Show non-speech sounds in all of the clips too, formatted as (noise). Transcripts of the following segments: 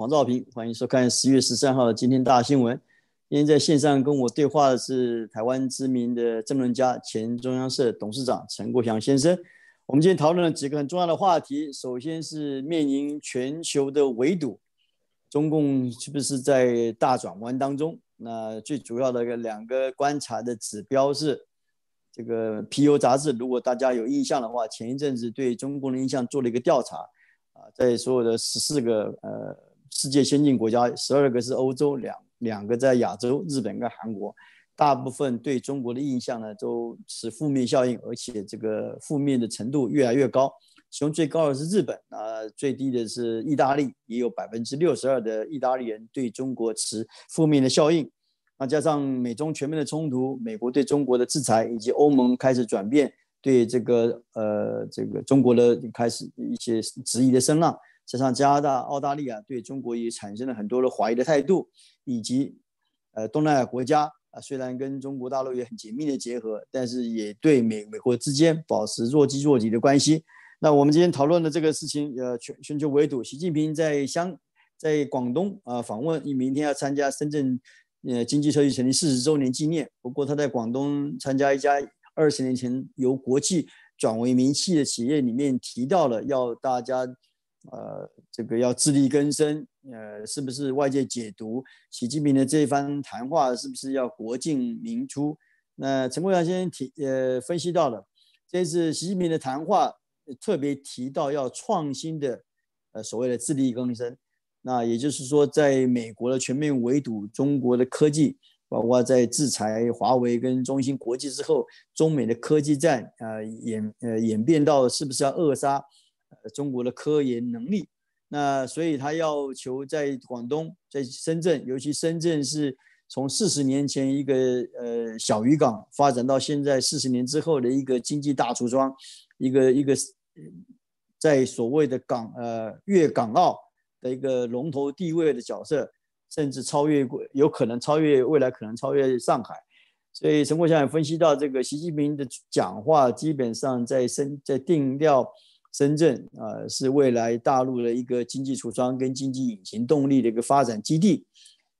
黄兆平，欢迎收看十月十三号的今天大新闻。今天在线上跟我对话的是台湾知名的政论家、前中央社董事长陈国祥先生。我们今天讨论了几个很重要的话题。首先是面临全球的围堵，中共是不是在大转弯当中？那最主要的两个观察的指标是这个《皮尤杂志》。如果大家有印象的话，前一阵子对中国的印象做了一个调查啊，在所有的十四个呃。世界先进国家十二个是欧洲，两两个在亚洲，日本跟韩国。大部分对中国的印象呢，都是负面效应，而且这个负面的程度越来越高。其中最高的是日本，呃，最低的是意大利，也有百分之六十二的意大利人对中国持负面的效应。那加上美中全面的冲突，美国对中国的制裁，以及欧盟开始转变对这个呃这个中国的开始一些质疑的声浪。加上加拿大、澳大利亚对中国也产生了很多的怀疑的态度，以及呃东南亚国家啊，虽然跟中国大陆也很紧密的结合，但是也对美美国之间保持若即若离的关系。那我们今天讨论的这个事情，呃，全全球围堵。习近平在香在广东啊访问，你明天要参加深圳呃经济特区成立四十周年纪念。不过他在广东参加一家二十年前由国际转为民企的企业里面提到了要大家。呃，这个要自力更生，呃，是不是外界解读习近平的这一番谈话，是不是要国进民出？那陈国祥先生提，呃，分析到了，这次习近平的谈话，特别提到要创新的，呃，所谓的自力更生。那也就是说，在美国的全面围堵中国的科技，包括在制裁华为跟中芯国际之后，中美的科技战，啊，演，呃，演变到是不是要扼杀？中国的科研能力，那所以他要求在广东，在深圳，尤其深圳是从四十年前一个呃小渔港发展到现在四十年之后的一个经济大橱窗，一个一个在所谓的港呃粤港澳的一个龙头地位的角色，甚至超越过，有可能超越未来可能超越上海。所以陈国祥也分析到，这个习近平的讲话基本上在深在定调。深圳啊，是未来大陆的一个经济橱窗跟经济引擎动力的一个发展基地，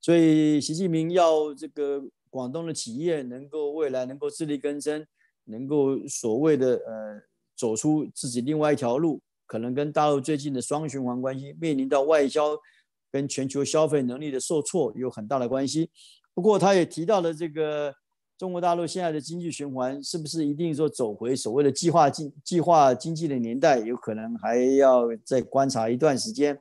所以习近平要这个广东的企业能够未来能够自力更生，能够所谓的呃走出自己另外一条路，可能跟大陆最近的双循环关系面临到外销跟全球消费能力的受挫有很大的关系。不过他也提到了这个。中国大陆现在的经济循环是不是一定说走回所谓的计划经计划经济的年代？有可能还要再观察一段时间，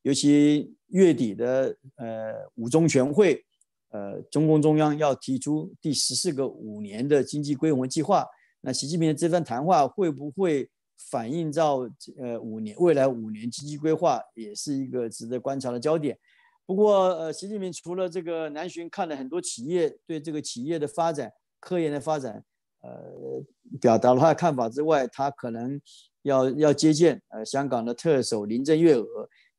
尤其月底的呃五中全会，呃中共中央要提出第十四个五年的经济规模计划。那习近平的这番谈话会不会反映到呃五年未来五年经济规划，也是一个值得观察的焦点。不过，呃，习近平除了这个南巡看了很多企业对这个企业的发展、科研的发展，呃，表达了他的看法之外，他可能要要接见，呃，香港的特首林郑月娥，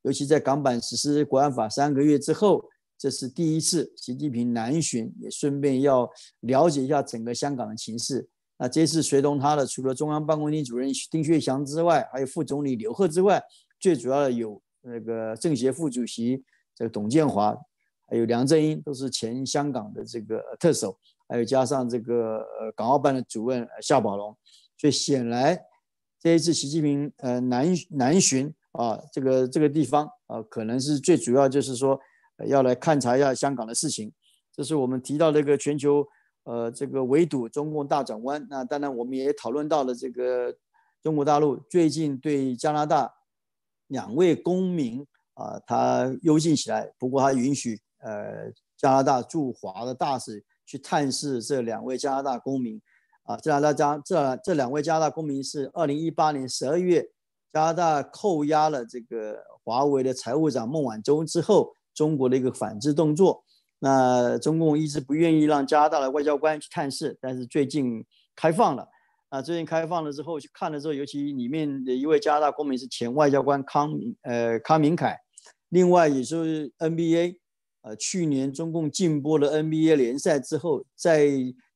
尤其在港版实施国安法三个月之后，这是第一次习近平南巡，也顺便要了解一下整个香港的情势。那这次随同他的，除了中央办公厅主任丁薛祥之外，还有副总理刘鹤之外，最主要的有那个政协副主席。这个董建华，还有梁振英都是前香港的这个特首，还有加上这个呃港澳办的主任夏宝龙，所以显然这一次习近平呃南南巡啊，这个这个地方啊，可能是最主要就是说要来看察一下香港的事情。这是我们提到那个全球呃这个围堵中共大转弯。那当然我们也讨论到了这个中国大陆最近对加拿大两位公民。啊，他幽禁起来。不过他允许呃加拿大驻华的大使去探视这两位加拿大公民。啊，加拿大加这这两位加拿大公民是二零一八年十二月加拿大扣押了这个华为的财务长孟晚舟之后，中国的一个反制动作。那中共一直不愿意让加拿大的外交官去探视，但是最近开放了。啊，最近开放了之后去看了之后，尤其里面的一位加拿大公民是前外交官康明呃康明凯。另外，也就是 NBA，呃，去年中共禁播了 NBA 联赛之后，在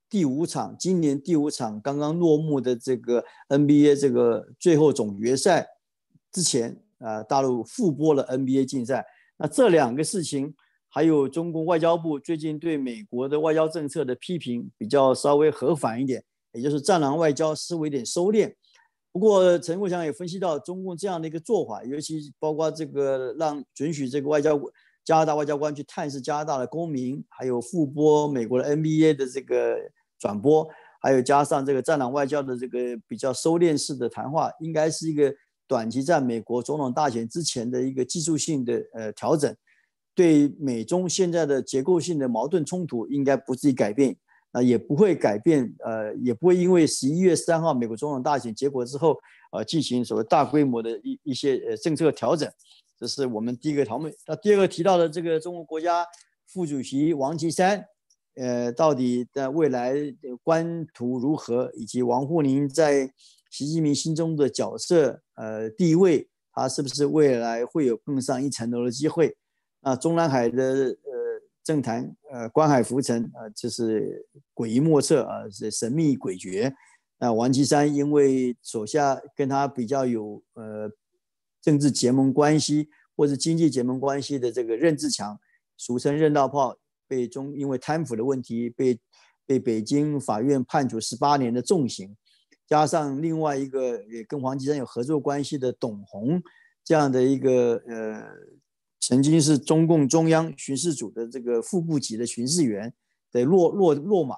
第五场，今年第五场刚刚落幕的这个 NBA 这个最后总决赛之前，啊，大陆复播了 NBA 竞赛。那这两个事情，还有中共外交部最近对美国的外交政策的批评比较稍微和缓一点，也就是“战狼外交”思维有点收敛。不过，陈国强也分析到，中共这样的一个做法，尤其包括这个让准许这个外交加拿大外交官去探视加拿大的公民，还有复播美国的 NBA 的这个转播，还有加上这个战狼外交的这个比较收敛式的谈话，应该是一个短期在美国总统大选之前的一个技术性的呃调整，对美中现在的结构性的矛盾冲突应该不至于改变。啊，也不会改变，呃，也不会因为十一月三号美国总统大选结果之后，呃，进行所谓大规模的一一些呃政策调整，这是我们第一个讨论。那第二个提到的这个中国国家副主席王岐山，呃，到底在未来的官途如何，以及王沪宁在习近平心中的角色、呃地位，他是不是未来会有更上一层楼的机会？啊，中南海的。政坛呃，观海浮沉呃，就是诡异莫测啊，是神秘诡谲。那王岐山因为手下跟他比较有呃政治结盟关系或者经济结盟关系的这个任志强，俗称任道炮，被中因为贪腐的问题被被北京法院判处十八年的重刑，加上另外一个也跟王岐山有合作关系的董宏这样的一个呃。曾经是中共中央巡视组的这个副部级的巡视员，的落落落马，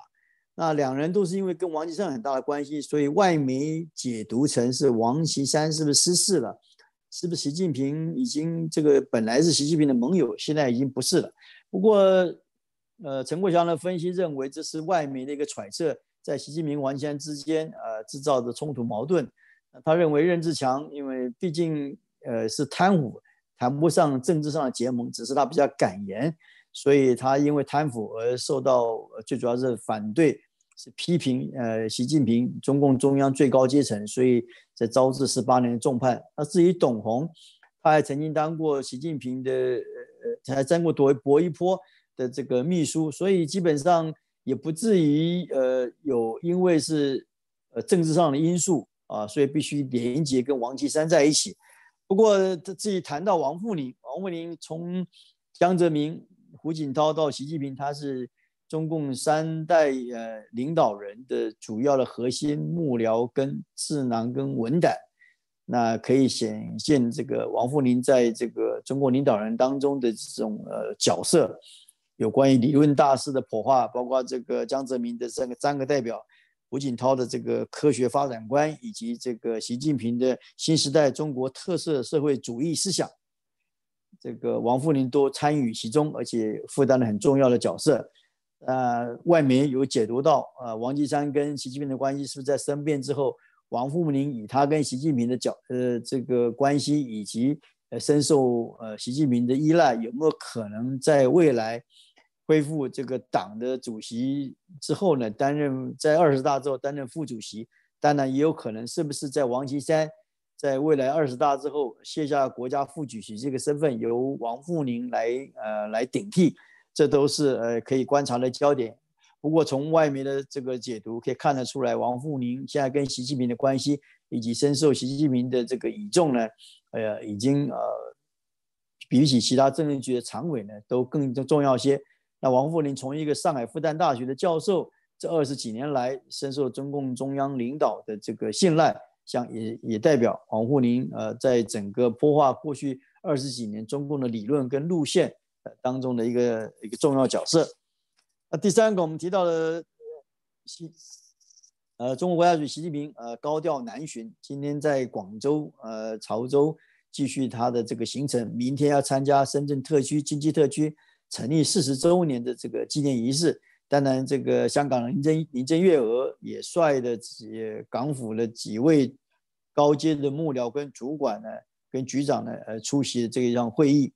那两人都是因为跟王岐山很大的关系，所以外媒解读成是王岐山是不是失势了？是不是习近平已经这个本来是习近平的盟友，现在已经不是了？不过，呃，陈国强的分析认为这是外媒的一个揣测，在习近平、王岐山之间呃制造的冲突矛盾。他认为任志强因为毕竟呃是贪腐。谈不上政治上的结盟，只是他比较敢言，所以他因为贪腐而受到最主要是反对、是批评。呃，习近平、中共中央最高阶层，所以在招致十八年的重判。那至于董宏，他还曾经当过习近平的，呃，还当过夺博一波的这个秘书，所以基本上也不至于呃有因为是呃政治上的因素啊，所以必须连结跟王岐山在一起。不过，这这于谈到王沪宁，王沪宁从江泽民、胡锦涛到习近平，他是中共三代呃领导人的主要的核心幕僚、跟智囊、跟文胆，那可以显现这个王沪宁在这个中国领导人当中的这种呃角色。有关于理论大师的破化，包括这个江泽民的三个三个代表。胡锦涛的这个科学发展观，以及这个习近平的新时代中国特色社会主义思想，这个王沪宁都参与其中，而且负担了很重要的角色。呃，外媒有解读到，啊，王岐山跟习近平的关系是不是在生变之后，王沪宁与他跟习近平的角呃这个关系，以及呃深受呃习近平的依赖，有没有可能在未来？恢复这个党的主席之后呢，担任在二十大之后担任副主席，当然也有可能是不是在王岐山，在未来二十大之后卸下国家副主席这个身份，由王沪宁来呃来顶替，这都是呃可以观察的焦点。不过从外面的这个解读可以看得出来，王沪宁现在跟习近平的关系，以及深受习近平的这个倚重呢，呃已经呃比起其他政治局的常委呢，都更重要些。那王沪宁从一个上海复旦大学的教授，这二十几年来，深受中共中央领导的这个信赖，像也也代表王沪宁呃，在整个孵化过去二十几年中共的理论跟路线当中的一个一个重要角色。那第三个我们提到的习，呃，中国国家主席习近平呃高调南巡，今天在广州呃潮州继续他的这个行程，明天要参加深圳特区经济特区。成立四十周年的这个纪念仪式，当然，这个香港林郑林郑月娥也率的几港府的几位高阶的幕僚跟主管呢，跟局长呢，呃，出席这一场会议。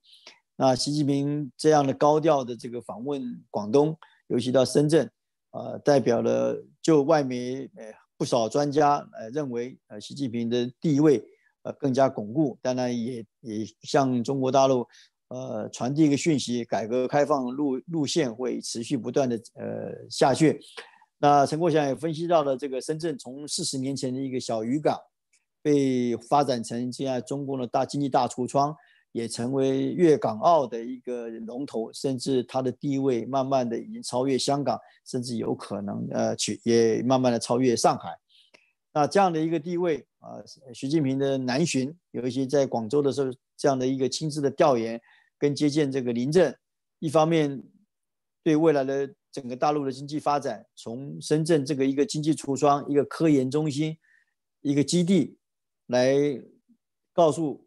那习近平这样的高调的这个访问广东，尤其到深圳，呃，代表了就外媒不少专家呃认为，呃，习近平的地位呃更加巩固。当然也也向中国大陆。呃，传递一个讯息，改革开放路路线会持续不断的呃下去。那陈国祥也分析到了，这个深圳从四十年前的一个小渔港，被发展成现在中共的大经济大橱窗，也成为粤港澳的一个龙头，甚至它的地位慢慢的已经超越香港，甚至有可能呃去也慢慢的超越上海。那这样的一个地位啊，习近平的南巡，有一些在广州的时候这样的一个亲自的调研。跟接见这个林郑，一方面对未来的整个大陆的经济发展，从深圳这个一个经济橱窗、一个科研中心、一个基地来告诉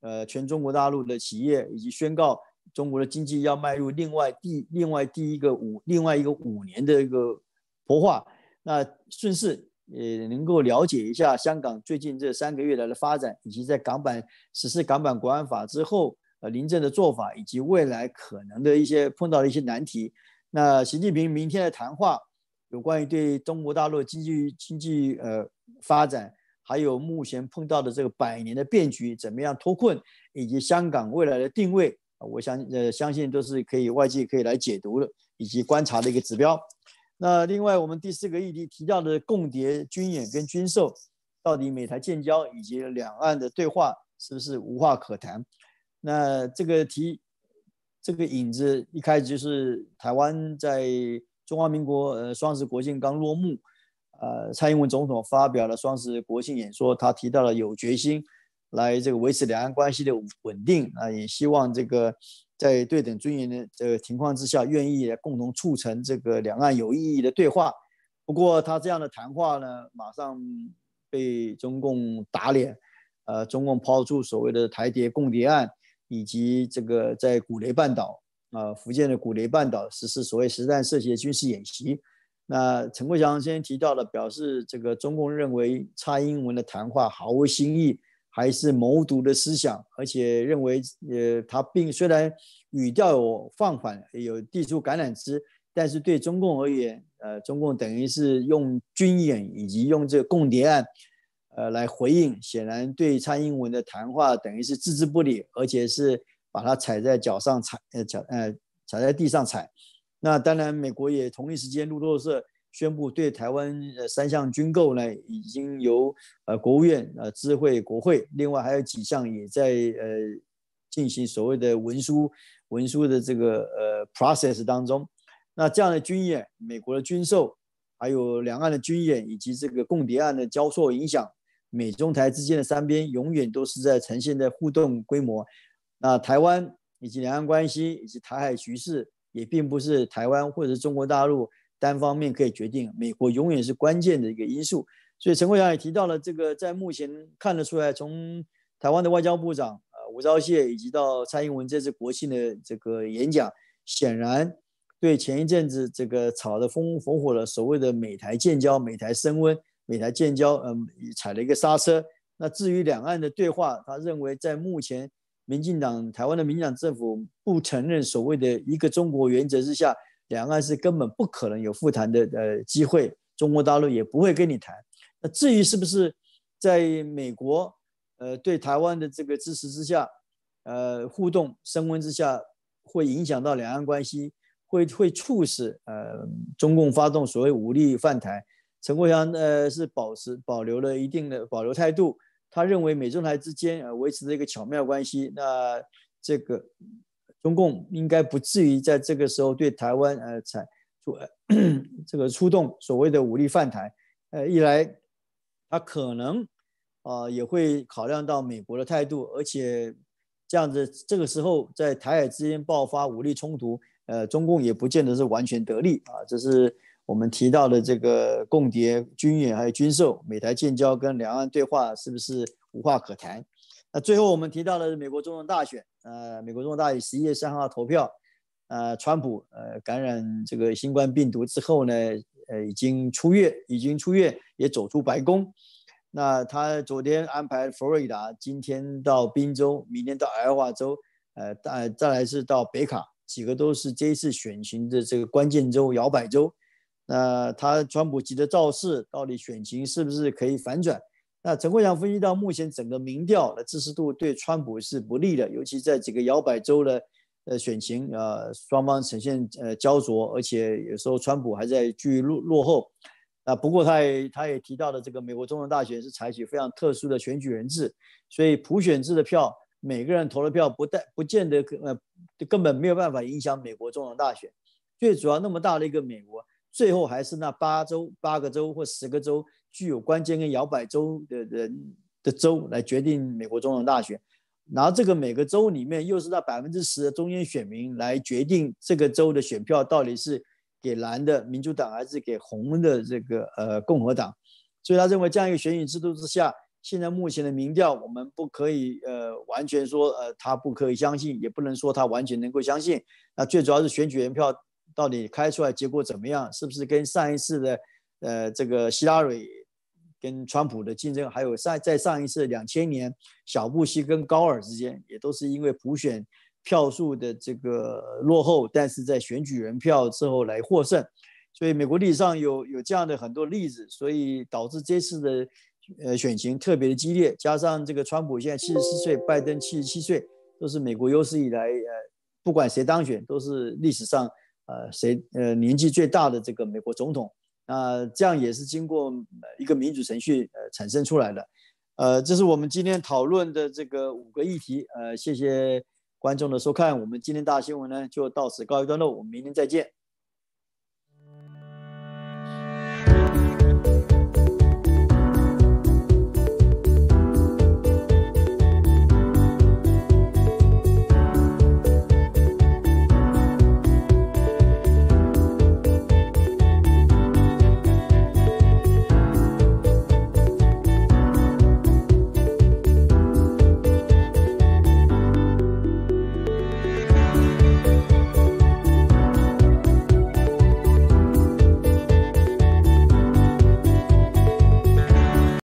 呃全中国大陆的企业，以及宣告中国的经济要迈入另外第另外第一个五另外一个五年的一个活化。那顺势也能够了解一下香港最近这三个月来的发展，以及在港版实施港版国安法之后。呃，林阵的做法以及未来可能的一些碰到的一些难题，那习近平明天的谈话有关于对中国大陆经济经济呃发展，还有目前碰到的这个百年的变局怎么样脱困，以及香港未来的定位我相呃相信都是可以外界可以来解读的以及观察的一个指标。那另外我们第四个议题提到的共谍军演跟军售，到底美台建交以及两岸的对话是不是无话可谈？那这个题，这个影子一开始就是台湾在中华民国呃双十国庆刚落幕，呃，蔡英文总统发表了双十国庆演说，他提到了有决心来这个维持两岸关系的稳定啊，也希望这个在对等尊严的这个情况之下，愿意共同促成这个两岸有意义的对话。不过他这样的谈话呢，马上被中共打脸，呃，中共抛出所谓的台谍共谍案。以及这个在古雷半岛啊，福建的古雷半岛实施所谓实战射击的军事演习。那陈国强先提到了，表示这个中共认为蔡英文的谈话毫无新意，还是谋独的思想，而且认为呃他并虽然语调有放缓，有递出橄榄枝，但是对中共而言，呃，中共等于是用军演以及用这个共谍案。呃，来回应，显然对蔡英文的谈话等于是置之不理，而且是把它踩在脚上踩，呃，脚，呃，踩在地上踩。那当然，美国也同一时间路透社宣布，对台湾三项军购呢，已经由呃国务院呃知会国会，另外还有几项也在呃进行所谓的文书文书的这个呃 process 当中。那这样的军演，美国的军售，还有两岸的军演，以及这个共谍案的交错影响。美中台之间的三边永远都是在呈现的互动规模，那台湾以及两岸关系以及台海局势也并不是台湾或者中国大陆单方面可以决定，美国永远是关键的一个因素。所以陈国强也提到了这个，在目前看得出来，从台湾的外交部长呃吴钊燮以及到蔡英文这次国庆的这个演讲，显然对前一阵子这个炒得风风火的所谓的美台建交、美台升温。美台建交，嗯，踩了一个刹车。那至于两岸的对话，他认为在目前民进党台湾的民进党政府不承认所谓的一个中国原则之下，两岸是根本不可能有复谈的呃机会，中国大陆也不会跟你谈。那至于是不是在美国呃对台湾的这个支持之下，呃互动升温之下，会影响到两岸关系，会会促使呃中共发动所谓武力犯台。陈国强呃是保持保留了一定的保留态度，他认为美中台之间呃维持着一个巧妙关系，那这个中共应该不至于在这个时候对台湾呃采出 (clears throat) 这个出动所谓的武力犯台，呃一来他可能啊也会考量到美国的态度，而且这样子这个时候在台海之间爆发武力冲突，呃中共也不见得是完全得利啊，这是。我们提到的这个共谍、军演，还有军售，美台建交跟两岸对话，是不是无话可谈？那最后我们提到了美国总统大选，呃，美国总统大选十一月三号投票，呃，川普呃感染这个新冠病毒之后呢，呃，已经出院，已经出院，也走出白宫。那他昨天安排佛罗里达，今天到宾州，明天到爱奥华州，呃，再再来是到北卡，几个都是这一次选情的这个关键州、摇摆州。那他川普级的造势，到底选情是不是可以反转？那陈国强分析到，目前整个民调的支持度对川普是不利的，尤其在这个摇摆州的呃，选情呃双方呈现呃焦灼，而且有时候川普还在继续落落后。啊，不过他也他也提到了，这个美国总统大选是采取非常特殊的选举人制，所以普选制的票，每个人投的票不带不见得呃，根本没有办法影响美国总统大选。最主要那么大的一个美国。最后还是那八州、八个州或十个州具有关键跟摇摆州的人的州来决定美国总统大选，然后这个每个州里面又是那百分之十的中间选民来决定这个州的选票到底是给蓝的民主党还是给红的这个呃共和党，所以他认为这样一个选举制度之下，现在目前的民调我们不可以呃完全说呃他不可以相信，也不能说他完全能够相信，那最主要是选举人票。到底开出来结果怎么样？是不是跟上一次的，呃，这个希拉里跟川普的竞争，还有上在上一次两千年小布希跟高尔之间，也都是因为普选票数的这个落后，但是在选举人票之后来获胜。所以美国历史上有有这样的很多例子，所以导致这次的呃选情特别的激烈。加上这个川普现在七十四岁，拜登七十七岁，都是美国有史以来呃，不管谁当选，都是历史上。呃，谁呃年纪最大的这个美国总统？那这样也是经过一个民主程序呃产生出来的。呃，这是我们今天讨论的这个五个议题。呃，谢谢观众的收看，我们今天大新闻呢就到此告一段落，我们明天再见。